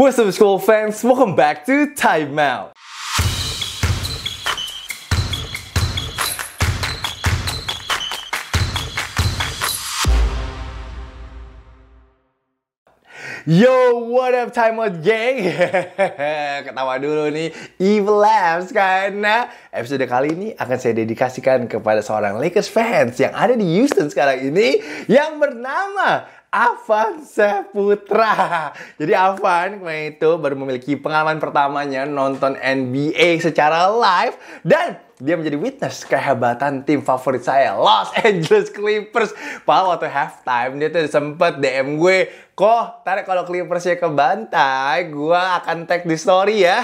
What's up school fans, welcome back to Time Out. Yo, what up Time Out Gang? Ketawa dulu nih, Evil Labs karena episode kali ini akan saya dedikasikan kepada seorang Lakers fans yang ada di Houston sekarang ini yang bernama Avan Seputra, Jadi Avan kemarin itu baru memiliki pengalaman pertamanya nonton NBA secara live dan dia menjadi witness kehebatan tim favorit saya Los Angeles Clippers. Padahal waktu halftime dia tuh sempet DM gue, Koh, tarik kalau Clippersnya ke bantai, gue akan tag di story ya.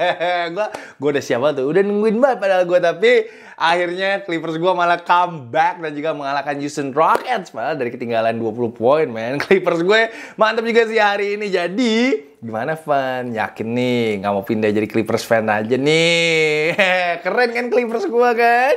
gue gua udah siap banget tuh, udah nungguin banget padahal gue tapi akhirnya Clippers gue malah comeback dan juga mengalahkan Houston Rockets malah dari ketinggalan 20 poin man. Clippers gue mantap juga sih hari ini. Jadi gimana fan yakin nih nggak mau pindah jadi Clippers fan aja nih keren kan Clippers gua kan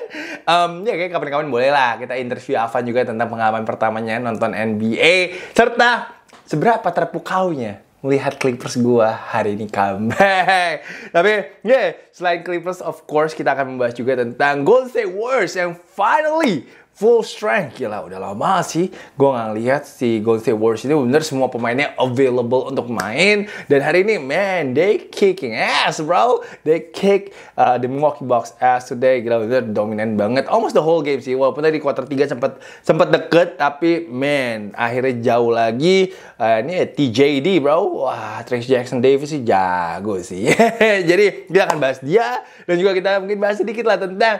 um, ya kayak kapan-kapan boleh lah kita interview Avan juga tentang pengalaman pertamanya nonton NBA serta seberapa terpukaunya melihat Clippers gua hari ini comeback. Tapi, yeah, selain Clippers, of course kita akan membahas juga tentang Golden State Warriors yang finally full strength gila udah lama sih gue nggak lihat si Golden State Warriors ini bener semua pemainnya available untuk main dan hari ini man they kicking ass bro they kick uh, the Milwaukee Bucks ass today gila bener dominan banget almost the whole game sih walaupun tadi quarter 3 sempat sempat deket tapi man akhirnya jauh lagi uh, ini ya, TJD bro wah Trace Jackson Davis sih jago sih jadi kita akan bahas dia dan juga kita mungkin bahas sedikit lah tentang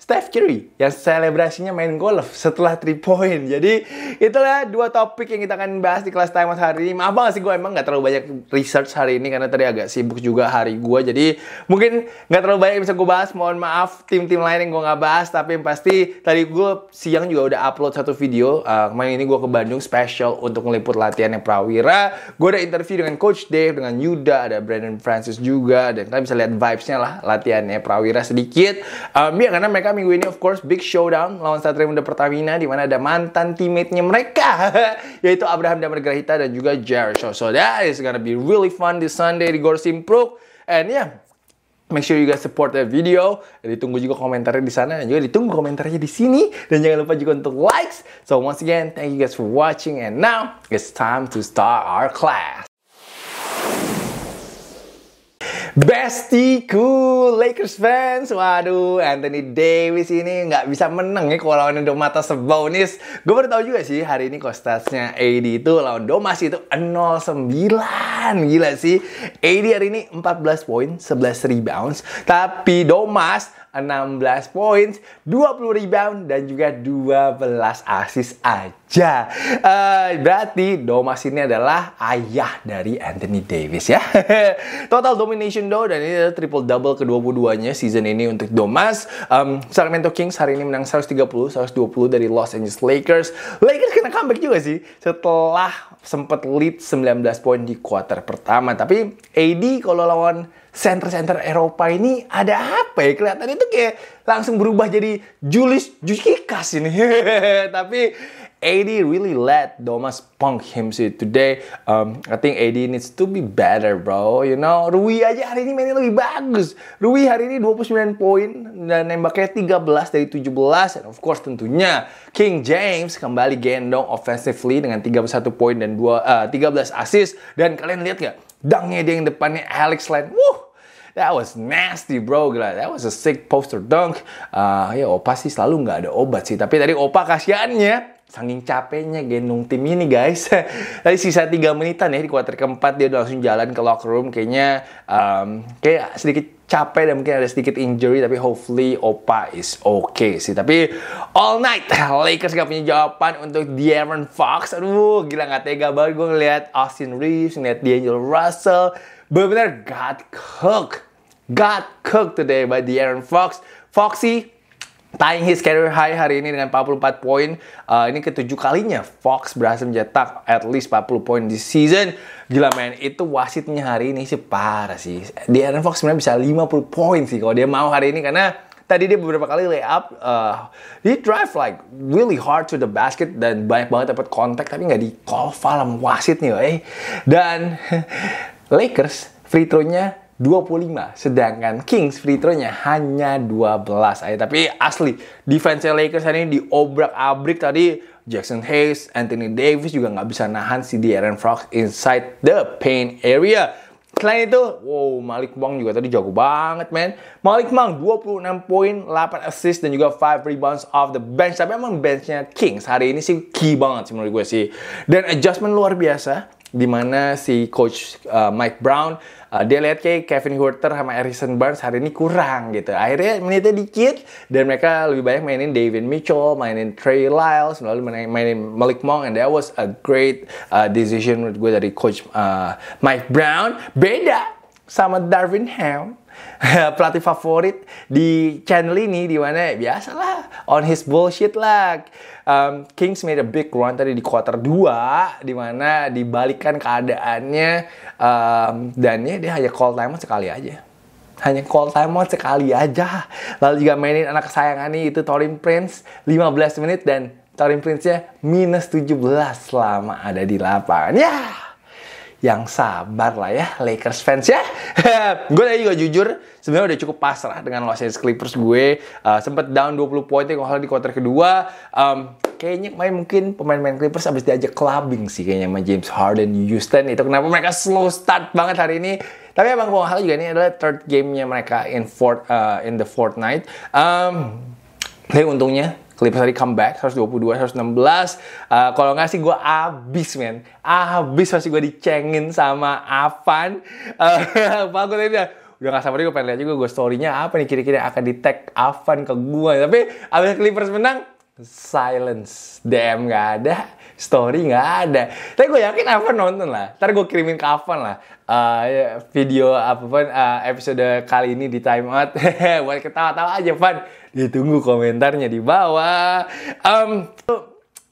Steph Curry yang selebrasinya main golf setelah 3 point. Jadi itulah dua topik yang kita akan bahas di kelas time hari ini. Maaf banget sih gue emang nggak terlalu banyak research hari ini karena tadi agak sibuk juga hari gue. Jadi mungkin nggak terlalu banyak yang bisa gue bahas. Mohon maaf tim-tim lain yang gue nggak bahas. Tapi yang pasti tadi gue siang juga udah upload satu video. Uh, kemarin ini gue ke Bandung special untuk ngeliput latihan yang prawira. Gue udah interview dengan Coach Dave, dengan Yuda, ada Brandon Francis juga. Dan kalian bisa lihat vibes-nya lah latihannya prawira sedikit. Um, ya karena mereka mereka minggu ini of course big showdown lawan Satria Muda Pertamina di mana ada mantan teammate-nya mereka yaitu Abraham Damargrahita dan juga Jared So that is gonna be really fun this Sunday di gor Pro. And yeah, Make sure you guys support the video. ditunggu juga komentarnya di sana dan juga ditunggu komentarnya di sini. Dan jangan lupa juga untuk likes. So once again, thank you guys for watching. And now it's time to start our class. Bestiku Lakers fans Waduh Anthony Davis ini nggak bisa menang ya Kalau lawan Domata Sebonis Gue baru tau juga sih Hari ini kostasnya AD itu Lawan Domas itu 0-9 Gila sih AD hari ini 14 poin 11 rebounds Tapi Domas 16 poin, 20 rebound dan juga 12 assist aja. Uh, berarti Domas ini adalah ayah dari Anthony Davis ya. Total domination do dan ini adalah triple double ke-22-nya season ini untuk Domas. Um, Sacramento Kings hari ini menang 130 120 dari Los Angeles Lakers. Lakers kena comeback juga sih setelah sempat lead 19 poin di quarter pertama. Tapi AD kalau lawan center-center Eropa ini ada apa ya? Kelihatannya itu kayak langsung berubah jadi Julius Jukikas ini. Tapi AD really let Domas punk him sih today. Um, I think AD needs to be better, bro. You know, Rui aja hari ini mainnya lebih bagus. Rui hari ini 29 poin dan nembaknya 13 dari 17. And of course tentunya King James kembali gendong offensively dengan 31 poin dan 2, uh, 13 assist. Dan kalian lihat nggak? Dangnya dia yang depannya Alex Len. Wuh, That was nasty bro, gila. That was a sick poster dunk. Uh, ya Opa sih selalu nggak ada obat sih. Tapi tadi Opa kasihannya Sangking capeknya gendong tim ini guys. Tadi sisa 3 menitan ya di kuarter keempat dia udah langsung jalan ke locker room. Kayaknya um, kayak sedikit capek dan mungkin ada sedikit injury tapi hopefully Opa is okay sih tapi all night Lakers gak punya jawaban untuk De'Aaron Fox aduh gila gak tega banget gue ngeliat Austin Reeves ngeliat D'Angelo Russell benar-benar got cooked. Got cooked today by the Aaron Fox. Foxy tying his career high hari ini dengan 44 poin. Uh, ini ketujuh kalinya Fox berhasil mencetak at least 40 poin di season. Gila men, itu wasitnya hari ini sih parah sih. De'Aaron Fox sebenarnya bisa 50 poin sih kalau dia mau hari ini karena tadi dia beberapa kali lay up, uh, eh, dia drive like really hard to the basket dan banyak banget dapat kontak tapi nggak di call wasit wasitnya, eh. Dan Lakers free throw-nya 25, sedangkan Kings free throw-nya hanya 12. Ay, tapi asli, defense Lakers hari ini diobrak-abrik tadi. Jackson Hayes, Anthony Davis juga nggak bisa nahan si De'Aaron Fox inside the paint area. Selain itu, wow, Malik Monk juga tadi jago banget, man. Malik Monk 26 poin, 8 assist, dan juga 5 rebounds off the bench. Tapi emang benchnya Kings hari ini sih key banget sih menurut gue sih. Dan adjustment luar biasa di mana si coach uh, Mike Brown uh, dia lihat kayak Kevin Huerter sama Harrison Barnes hari ini kurang gitu akhirnya menitnya dikit dan mereka lebih banyak mainin David Mitchell mainin Trey Lyles lalu mainin, Malik Monk and that was a great uh, decision menurut gue dari coach uh, Mike Brown beda sama Darvin Ham pelatih favorit di channel ini di mana biasalah on his bullshit lah. Um, Kings made a big run tadi di quarter 2 di mana dibalikan keadaannya um, dan ya dia hanya call timeout sekali aja. Hanya call timeout sekali aja. Lalu juga mainin anak nih itu Torin Prince 15 menit dan Torin Prince-nya minus 17 selama ada di lapangan. Ya. Yeah! yang sabar lah ya Lakers fans ya. gue tadi juga jujur sebenarnya udah cukup pasrah dengan Los Angeles Clippers gue. Uh, sempet down 20 poin ya, kalau di quarter kedua. Um, kayaknya main mungkin pemain-pemain Clippers abis diajak clubbing sih kayaknya sama James Harden, Houston. Itu kenapa mereka slow start banget hari ini. Tapi abang gue hal juga ini adalah third gamenya mereka in, fort, uh, eh, in the Fortnite. Um, tapi untungnya Clippers tadi comeback 122 116. Uh, kalau nggak sih gue abis men. Abis pasti gue dicengin sama Avan. Uh, apa gue tadi udah gak sabar gue pengen lihat juga gue storynya apa nih kira-kira akan di tag Avan ke gue tapi abis Clippers menang silence DM nggak ada story nggak ada tapi gue yakin apa nonton lah ntar gue kirimin ke Avan lah uh, video apapun uh, eh, episode kali ini di time out buat ketawa-tawa aja Van ditunggu komentarnya di bawah um,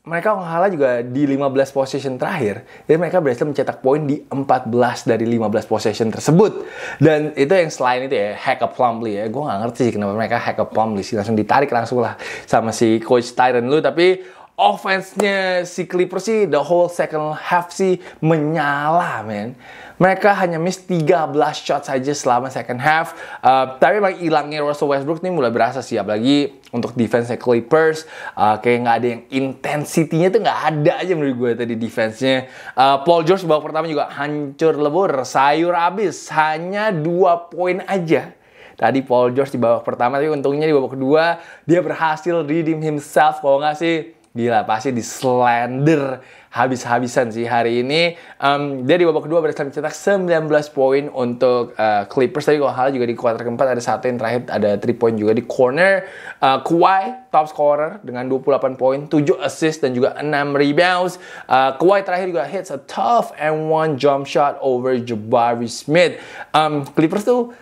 mereka Halla juga di 15 possession terakhir, jadi mereka berhasil mencetak poin di 14 dari 15 possession tersebut. Dan itu yang selain itu ya, hack a Plumlee ya. Gue gak ngerti sih kenapa mereka hack a Plumlee sih. Langsung ditarik langsung lah sama si Coach Tyron lu. Tapi offense-nya si Clippers sih the whole second half sih menyala, men. Mereka hanya miss 13 shot saja selama second half. Uh, tapi memang hilangnya Russell Westbrook ini mulai berasa sih. Apalagi untuk defense Clippers. Uh, kayak nggak ada yang intensitinya tuh nggak ada aja menurut gue tadi defense-nya. Uh, Paul George babak pertama juga hancur lebur. Sayur abis. Hanya dua poin aja tadi Paul George di babak pertama tapi untungnya di babak kedua dia berhasil redeem himself kalau nggak sih gila pasti di slender habis-habisan sih hari ini. Um, dia di babak kedua berhasil mencetak 19 poin untuk uh, Clippers. Tapi kalau hal juga di kuarter keempat ada satu yang terakhir ada 3 poin juga di corner. Uh, Kawhi top scorer dengan 28 poin, 7 assist dan juga 6 rebounds. Uh, Kawhi terakhir juga hits a tough and one jump shot over Jabari Smith. Um, Clippers tuh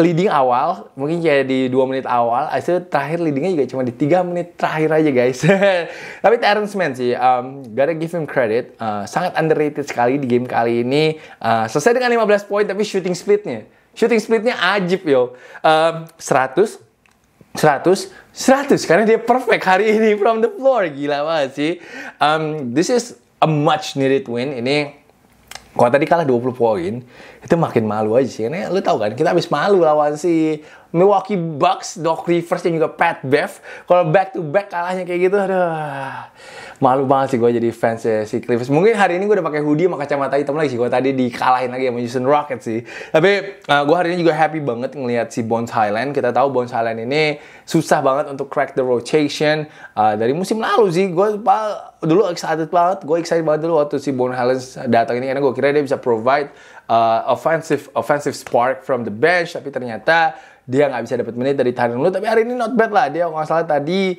leading awal mungkin kayak di dua menit awal hasil terakhir leadingnya juga cuma di tiga menit terakhir aja guys tapi Terrence Mann sih um, gotta give him credit uh, sangat underrated sekali di game kali ini uh, selesai dengan 15 poin tapi shooting splitnya shooting splitnya ajib yo um, 100 100 100 karena dia perfect hari ini from the floor gila banget sih um, this is a much needed win ini kalau tadi kalah 20 poin, itu makin malu aja sih. ini lu tau kan, kita habis malu lawan si Milwaukee Bucks, Doc Rivers dan juga Pat Bev. Kalau back to back kalahnya kayak gitu, aduh. Malu banget sih gue jadi fans ya si Clippers. Mungkin hari ini gue udah pakai hoodie sama kacamata hitam lagi sih. Gue tadi dikalahin lagi sama Houston Rockets sih. Tapi uh, eh, gue hari ini juga happy banget ngelihat si Bones Highland. Kita tahu Bones Highland ini susah banget untuk crack the rotation uh, dari musim lalu sih. Gue dulu excited banget. Gue excited banget dulu waktu si Bones Highland datang ini karena gue kira dia bisa provide uh, offensive offensive spark from the bench. Tapi ternyata dia nggak bisa dapat menit dari Tahan dulu tapi hari ini not bad lah dia nggak salah tadi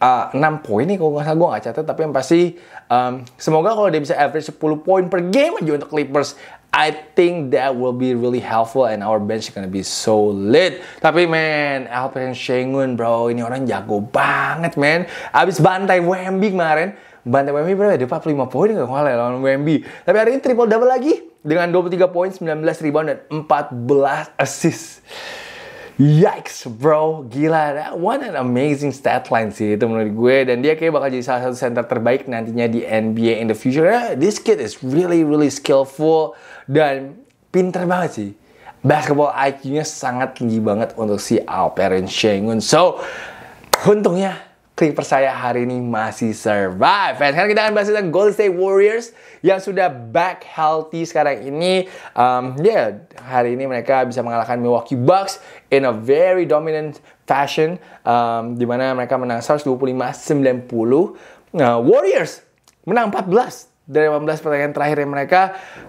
uh, ah, 6 poin nih kalau nggak salah gue nggak catat tapi yang pasti um, semoga kalau dia bisa average 10 poin per game aja untuk Clippers I think that will be really helpful and our bench is gonna be so lit. Tapi man, Alperen Shengun bro, ini orang jago banget man. Abis bantai Wemby kemarin, bantai Wemby berapa? Ya? Dia 45 poin gak kalah ya lawan Wemby. Tapi hari ini triple double lagi dengan tiga poin, 19 rebound dan 14 assist. Yikes bro, gila, that one an amazing stat line sih itu menurut gue dan dia kayak bakal jadi salah satu center terbaik nantinya di NBA in the future. This kid is really really skillful dan pinter banget sih. Basketball IQ-nya sangat tinggi banget untuk si Alperen Şengün. So, untungnya Klik percaya hari ini masih survive. Dan sekarang kita akan bahas tentang Golden State Warriors yang sudah back healthy sekarang ini. Um, ya, yeah, hari ini mereka bisa mengalahkan Milwaukee Bucks in a very dominant fashion. Um, mana mereka menang 125-90. Uh, nah, Warriors menang 14 dari 18 pertandingan terakhir mereka.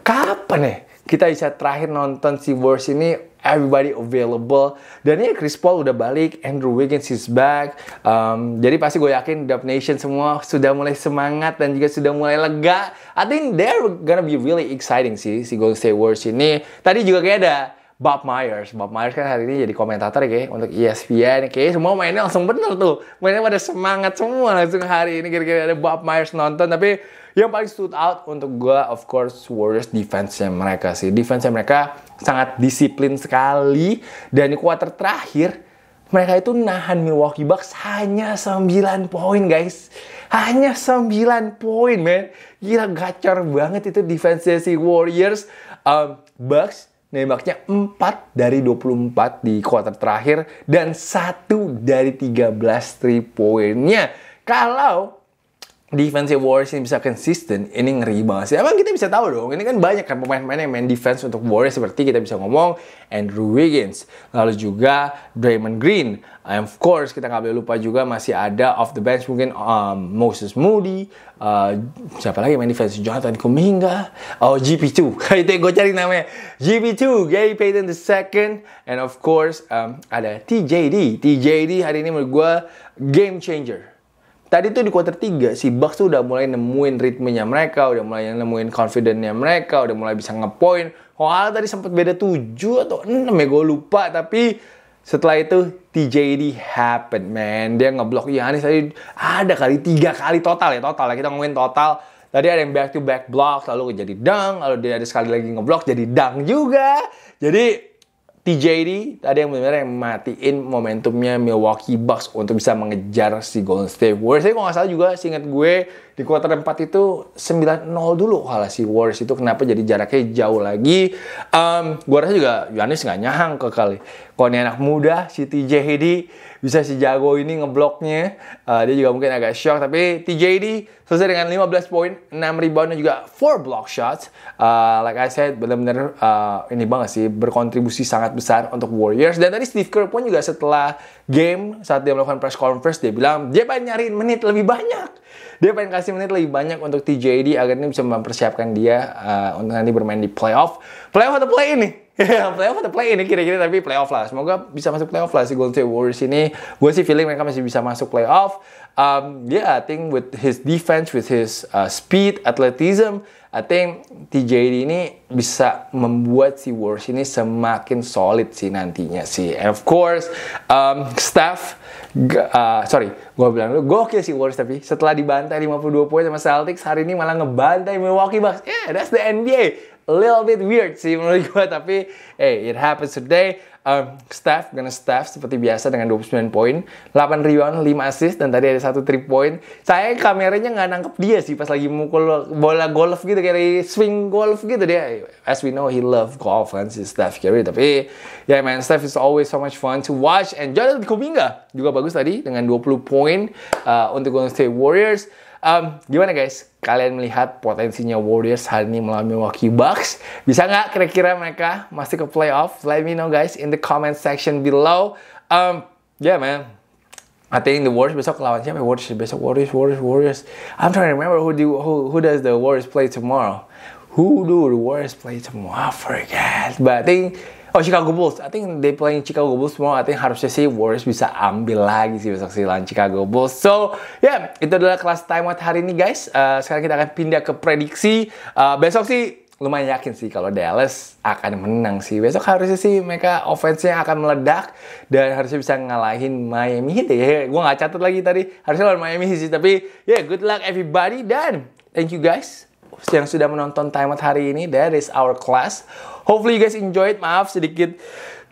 Kapan nih ya kita bisa terakhir nonton si Warriors ini everybody available. Dan ya Chris Paul udah balik, Andrew Wiggins is back. Um, jadi pasti gue yakin Dub Nation semua sudah mulai semangat dan juga sudah mulai lega. I think they're gonna be really exciting sih si Golden State Warriors ini. Tadi juga kayak ada Bob Myers. Bob Myers kan hari ini jadi komentator ya, untuk ESPN. Kayak semua mainnya langsung bener tuh. Mainnya pada semangat semua langsung hari ini Kira-kira ada Bob Myers nonton. Tapi yang paling stood out untuk gue of course Warriors defense-nya mereka sih. Defense-nya mereka sangat disiplin sekali dan di quarter terakhir mereka itu nahan Milwaukee Bucks hanya 9 poin guys. Hanya 9 poin man. Gila gacor banget itu defense si Warriors. Um, Bucks nembaknya 4 dari 24 di quarter terakhir dan 1 dari 13 3 poinnya. Kalau defensive Warriors ini bisa konsisten, ini ngeri banget sih. Emang kita bisa tahu dong, ini kan banyak kan pemain-pemain yang main defense untuk Warriors seperti kita bisa ngomong Andrew Wiggins, lalu juga Draymond Green. And of course kita nggak boleh lupa juga masih ada off the bench mungkin um, Moses Moody, uh, siapa lagi main defense Jonathan Kuminga, oh GP2, itu yang gue cari namanya GP2, Gary Payton the second, and of course um, ada TJD. TJD hari ini menurut gue game changer tadi tuh di quarter 3 si Bucks tuh udah mulai nemuin ritmenya mereka, udah mulai nemuin confidence-nya mereka, udah mulai bisa ngepoint. soal tadi sempat beda 7 atau 6 ya gue lupa, tapi setelah itu TJD happen man. Dia ngeblok Giannis tadi ada kali tiga kali total ya total ya kita ngomongin total. Tadi ada yang back to back block lalu jadi dang, lalu dia ada sekali lagi ngeblok jadi dang juga. Jadi TJD tadi yang benar-benar yang matiin momentumnya Milwaukee Bucks untuk bisa mengejar si Golden State Warriors. Saya kok nggak salah juga seingat gue di kuarter 4 itu 9-0 dulu kalau si Warriors itu kenapa jadi jaraknya jauh lagi. Um, gue rasa juga Giannis nggak nyahang ke kali kalau ini anak muda si TJ TJD bisa si jago ini ngebloknya uh, dia juga mungkin agak shock tapi TJ TJD selesai dengan 15 poin 6 rebound dan juga 4 block shots uh, like I said benar-benar uh, eh, ini banget sih berkontribusi sangat besar untuk Warriors dan tadi Steve Kerr pun juga setelah game saat dia melakukan press conference dia bilang dia pengen nyariin menit lebih banyak dia pengen kasih menit lebih banyak untuk TJD agar ini bisa mempersiapkan dia uh, untuk nanti bermain di playoff playoff atau play ini playoff atau play ini ya kira-kira tapi playoff lah. Semoga bisa masuk playoff lah si Golden State Warriors ini. Gue sih feeling mereka masih bisa masuk playoff. Um, yeah, I think with his defense, with his uh, speed, athleticism, I think TJD ini bisa membuat si Warriors ini semakin solid sih nantinya sih. And of course, um, staff, uh, sorry, gue bilang dulu, gokil sih Warriors tapi setelah dibantai 52 poin sama Celtics, hari ini malah ngebantai Milwaukee Bucks. Yeah, that's the NBA little bit weird sih menurut gue tapi hey it happens today um, Steph gonna Steph seperti biasa dengan 29 poin 8 rebound 5 assist dan tadi ada satu 3 point saya kameranya nggak nangkep dia sih pas lagi mukul bola golf gitu kayak swing golf gitu dia as we know he love golf kan si Steph Curry tapi ya yeah, man Steph is always so much fun to watch and Jordan Kuminga juga bagus tadi dengan 20 poin uh, untuk Golden State Warriors Um, gimana guys? Kalian melihat potensinya Warriors hari ini melawan Milwaukee Bucks? Bisa nggak kira-kira mereka masih ke playoff? Let me know guys in the comment section below. Um, yeah man, I think the Warriors besok lawan siapa? Warriors besok Warriors Warriors Warriors. I'm trying to remember who do who who does the Warriors play tomorrow. Who do the Warriors play tomorrow? I forget. But I think Oh Chicago Bulls, I think they playing Chicago Bulls tomorrow. I think harusnya sih Warriors bisa ambil lagi sih besok sih lawan Chicago Bulls. So yeah, itu adalah kelas timeout hari ini guys. Uh, sekarang kita akan pindah ke prediksi. Uh, besok sih lumayan yakin sih kalau Dallas akan menang sih. Besok harusnya sih mereka offense-nya akan meledak dan harusnya bisa ngalahin Miami Heat ya. Gue nggak catat lagi tadi harusnya lawan Miami sih. Tapi ya yeah, good luck everybody dan thank you guys yang sudah menonton Time Out hari ini. That is our class. Hopefully you guys enjoyed. Maaf sedikit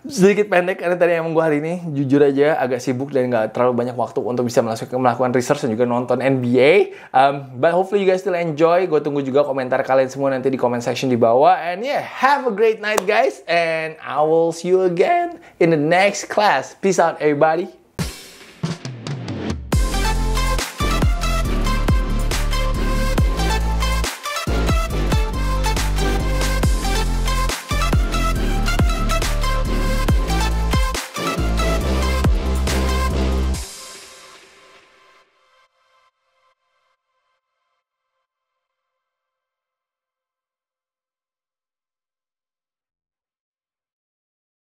sedikit pendek karena tadi emang gue hari ini jujur aja agak sibuk dan nggak terlalu banyak waktu untuk bisa melakukan, melakukan research dan juga nonton NBA. Um, but hopefully you guys still enjoy. Gue tunggu juga komentar kalian semua nanti di comment section di bawah. And yeah, have a great night guys. And I will see you again in the next class. Peace out everybody.